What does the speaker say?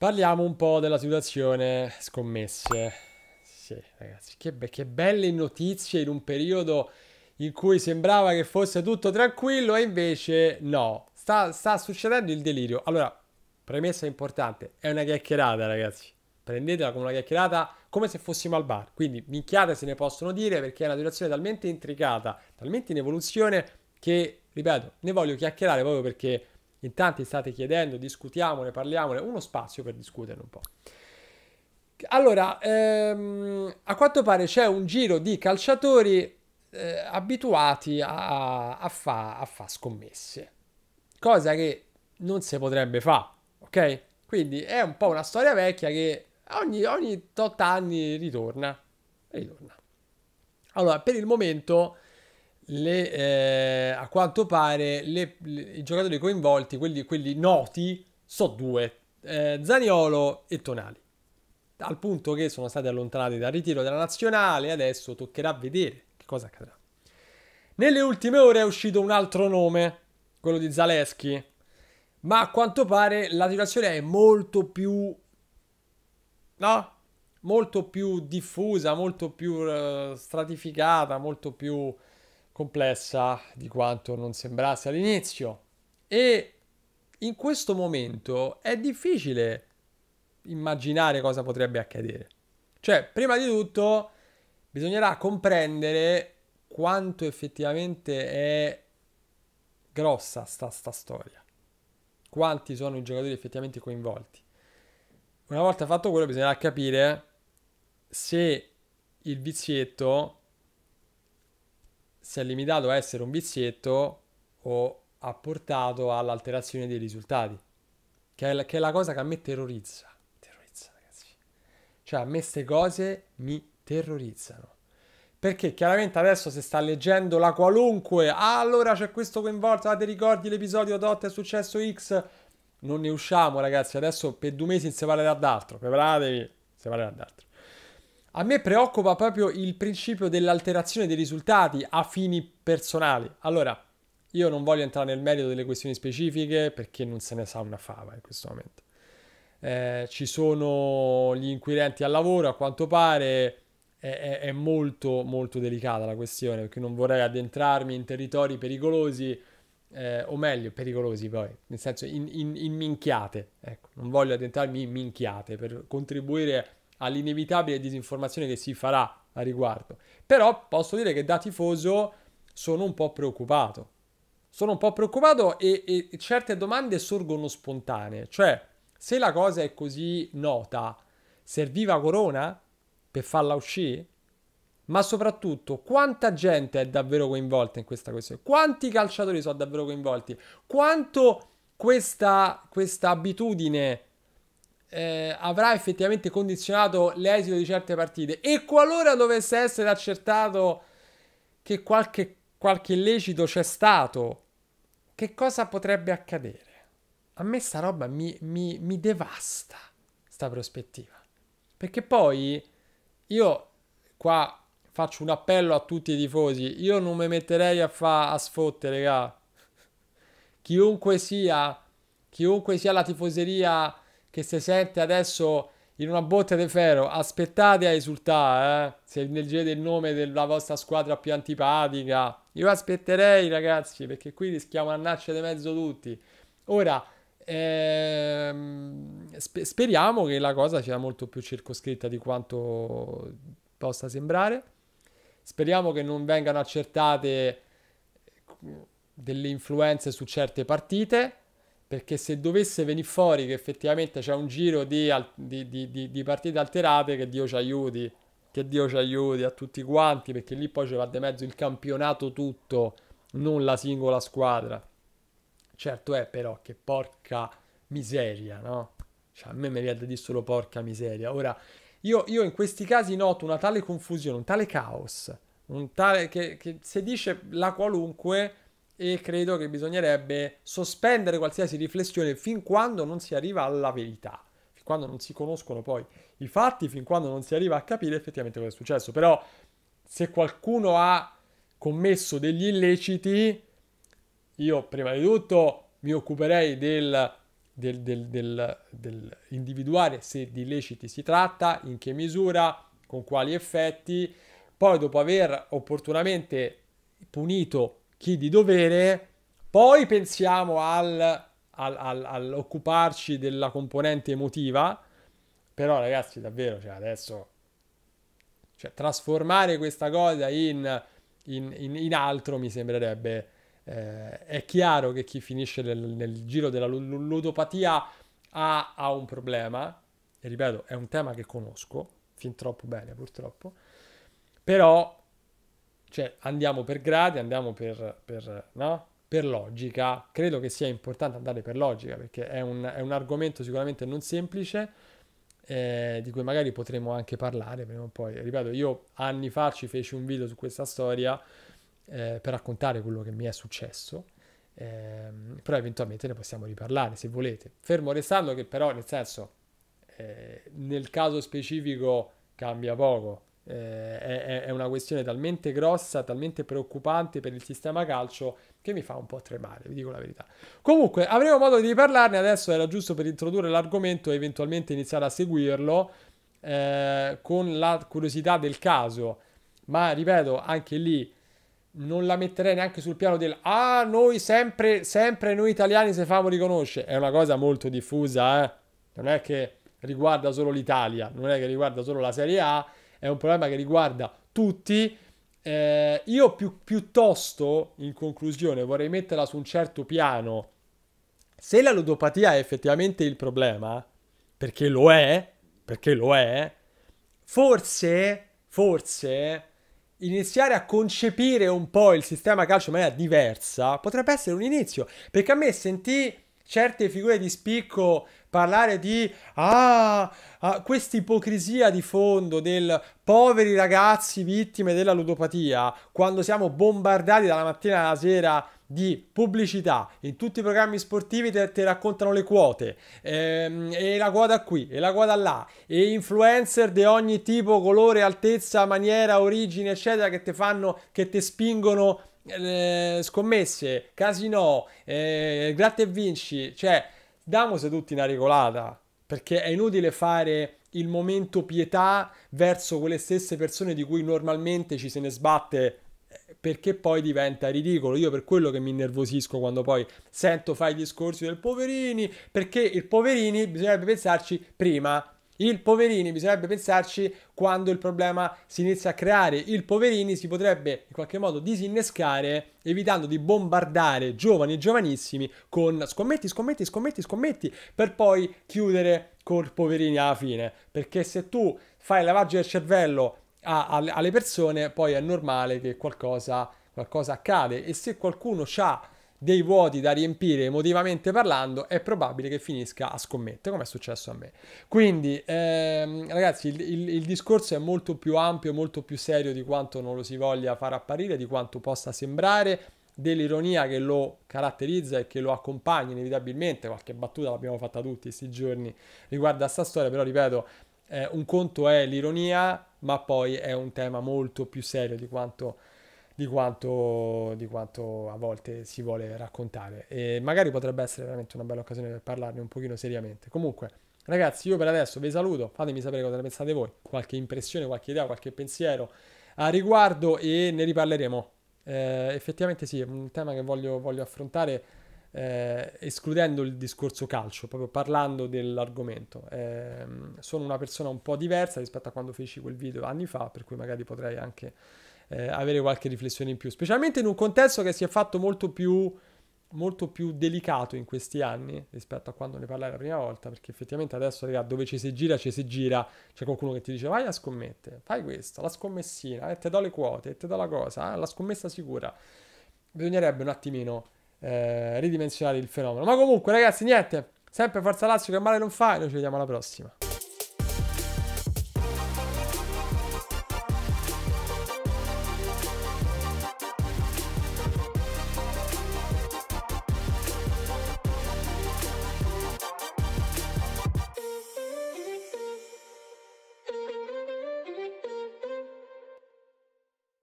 Parliamo un po' della situazione scommesse. Sì, ragazzi, che, be che, belle notizie in un periodo in cui sembrava che fosse tutto tranquillo e invece no. Sta, sta succedendo il delirio. Allora, premessa importante, è una chiacchierata, ragazzi. Prendetela come una chiacchierata come se fossimo al bar. Quindi minchiate se ne possono dire perché è una situazione talmente intricata, talmente in evoluzione che, ripeto, ne voglio chiacchierare proprio perché in tanti state chiedendo, discutiamone, parliamone, uno spazio per discuterne un po'. Allora, ehm, a quanto pare c'è un giro di calciatori eh, abituati a, a fare fa scommesse, cosa che non si potrebbe fare, ok? Quindi è un po' una storia vecchia che ogni, ogni tot anni ritorna, ritorna. Allora, per il momento le, eh, a quanto pare le, le, i giocatori coinvolti, quelli, quelli noti, sono due, eh, Zaniolo e Tonali. Al punto che sono stati allontanati dal ritiro della nazionale, adesso toccherà vedere che cosa accadrà. Nelle ultime ore è uscito un altro nome, quello di Zaleschi, ma a quanto pare la situazione è molto più... no? Molto più diffusa, molto più uh, stratificata, molto più complessa di quanto non sembrasse all'inizio e in questo momento è difficile immaginare cosa potrebbe accadere. Cioè, prima di tutto bisognerà comprendere quanto effettivamente è grossa sta, sta storia. Quanti sono i giocatori effettivamente coinvolti. Una volta fatto quello bisognerà capire se il vizietto si è limitato a essere un vizietto o ha portato all'alterazione dei risultati, che è la, che è la cosa che a me terrorizza. Terrorizza, ragazzi. Cioè, a me queste cose mi terrorizzano perché chiaramente adesso se sta leggendo la qualunque, ah, allora c'è questo coinvolto, ah, ti ricordi l'episodio dot è successo X, non ne usciamo ragazzi, adesso per due mesi non si parlerà d'altro, preparatevi, si parlerà d'altro. A me preoccupa proprio il principio dell'alterazione dei risultati a fini personali. Allora, io non voglio entrare nel merito delle questioni specifiche perché non se ne sa una fava in questo momento. Eh, ci sono gli inquirenti al lavoro, a quanto pare è, è, è, molto molto delicata la questione perché non vorrei addentrarmi in territori pericolosi, eh, o meglio pericolosi poi, nel senso in, in, in minchiate, ecco, non voglio addentrarmi in minchiate per contribuire a all'inevitabile disinformazione che si farà a riguardo. Però posso dire che da tifoso sono un po' preoccupato. Sono un po' preoccupato e, e certe domande sorgono spontanee. Cioè, se la cosa è così nota, serviva Corona per farla uscire? ma soprattutto quanta gente è davvero coinvolta in questa questione, quanti calciatori sono davvero coinvolti, quanto questa, questa abitudine eh, avrà effettivamente condizionato l'esito di certe partite e qualora dovesse essere accertato che qualche, qualche illecito c'è stato, che cosa potrebbe accadere? A me sta roba mi, mi, mi devasta, sta prospettiva. Perché poi io qua faccio un appello a tutti i tifosi. Io non mi metterei a, fa- a sfotte, raga. Chiunque sia, chiunque sia la tifoseria che si sente adesso in una botte di ferro, aspettate a esultare, eh? se leggete il nome della vostra squadra più antipatica. Io aspetterei, ragazzi, perché qui rischiamo a nascere di mezzo tutti. Ora, ehm, sper speriamo che la cosa sia molto più circoscritta di quanto possa sembrare. Speriamo che non vengano accertate eh, delle influenze su certe partite perché se dovesse venire fuori che effettivamente c'è un giro di, di, di, di, partite alterate, che Dio ci aiuti, che Dio ci aiuti a tutti quanti, perché lì poi ci va di mezzo il campionato tutto, non la singola squadra. Certo è però che porca miseria, no? Cioè a me mi viene da dire solo porca miseria. Ora, io, io, in questi casi noto una tale confusione, un tale caos, un tale che, che se dice la qualunque e credo che bisognerebbe sospendere qualsiasi riflessione fin quando non si arriva alla verità, fin quando non si conoscono poi i fatti, fin quando non si arriva a capire effettivamente cosa è successo. Però se qualcuno ha commesso degli illeciti, io prima di tutto mi occuperei del, del, del, del individuare se di illeciti si tratta, in che misura, con quali effetti, poi dopo aver opportunamente punito chi di dovere, poi pensiamo al, al, al, all'occuparci della componente emotiva, però ragazzi davvero, cioè adesso, cioè, trasformare questa cosa in, in, in, in altro mi sembrerebbe... Eh, è chiaro che chi finisce nel, nel giro della ludopatia ha, ha, un problema, e ripeto, è un tema che conosco fin troppo bene purtroppo, però cioè andiamo per gradi, andiamo per, per, no? per logica. Credo che sia importante andare per logica perché è un, è un argomento sicuramente non semplice. Eh, di cui magari potremo anche parlare prima o poi. Ripeto, io anni fa ci feci un video su questa storia eh, per raccontare quello che mi è successo, eh, però eventualmente ne possiamo riparlare se volete. Fermo restando che però, nel senso, eh, nel caso specifico cambia poco, eh, è, è, una questione talmente grossa, talmente preoccupante per il sistema calcio che mi fa un po' tremare, vi dico la verità. Comunque, avremo modo di parlarne, adesso era giusto per introdurre l'argomento e eventualmente iniziare a seguirlo eh, con la curiosità del caso, ma ripeto, anche lì non la metterei neanche sul piano del ah, noi sempre, sempre noi italiani se famo riconosce. È una cosa molto diffusa, eh? non è che riguarda solo l'Italia, non è che riguarda solo la Serie A, è un problema che riguarda tutti. Eh, io più, piuttosto, in conclusione, vorrei metterla su un certo piano. Se la ludopatia è effettivamente il problema, perché lo è, perché lo è, forse, forse, iniziare a concepire un po' il sistema calcio in maniera diversa potrebbe essere un inizio. Perché a me sentì certe figure di spicco parlare di ah, ah questa ipocrisia di fondo del poveri ragazzi vittime della ludopatia quando siamo bombardati dalla mattina alla sera di pubblicità in tutti i programmi sportivi te, te raccontano le quote ehm, e la quota qui e la quota là e influencer di ogni tipo colore altezza maniera origine eccetera che ti fanno che ti spingono eh, scommesse, casino, eh, gratta e vinci, cioè diamose tutti una regolata, perché è inutile fare il momento pietà verso quelle stesse persone di cui normalmente ci se ne sbatte eh, perché poi diventa ridicolo. Io per quello che mi innervosisco quando poi sento fare i discorsi del poverini, perché il poverini bisognerebbe pensarci prima il poverini bisognerebbe pensarci quando il problema si inizia a creare. Il poverini si potrebbe in qualche modo disinnescare evitando di bombardare giovani e giovanissimi con scommetti, scommetti, scommetti, scommetti, per poi chiudere col poverini alla fine. Perché se tu fai lavaggio del cervello a, a, alle persone, poi è normale che qualcosa, qualcosa accade. E se qualcuno ha dei vuoti da riempire emotivamente parlando, è probabile che finisca a scommettere, come è successo a me. Quindi, ehm, ragazzi, il, il, il, discorso è molto più ampio, molto più serio di quanto non lo si voglia far apparire, di quanto possa sembrare dell'ironia che lo caratterizza e che lo accompagna inevitabilmente, qualche battuta l'abbiamo fatta tutti questi giorni riguardo a sta storia, però ripeto, eh, un conto è l'ironia, ma poi è un tema molto più serio di quanto di quanto, di quanto a volte si vuole raccontare. E magari potrebbe essere veramente una bella occasione per parlarne un pochino seriamente. Comunque, ragazzi, io per adesso vi saluto, fatemi sapere cosa ne pensate voi, qualche impressione, qualche idea, qualche pensiero a riguardo e ne riparleremo. Eh, effettivamente sì, è un tema che voglio, voglio affrontare. Eh, escludendo il discorso calcio, proprio parlando dell'argomento. Eh, sono una persona un po' diversa rispetto a quando feci quel video anni fa, per cui magari potrei anche eh, avere qualche riflessione in più, specialmente in un contesto che si è fatto molto più, molto più delicato in questi anni rispetto a quando ne parlai la prima volta, perché effettivamente adesso, raga, dove ci si gira, ci si gira, c'è qualcuno che ti dice vai a scommettere, fai questa, la scommessina, e eh, te do le quote, e do la cosa, eh, la scommessa sicura. Bisognerebbe un attimino eh, ridimensionare il fenomeno. Ma comunque, ragazzi, niente, sempre Forza Lazio che male non fa e noi ci vediamo alla prossima.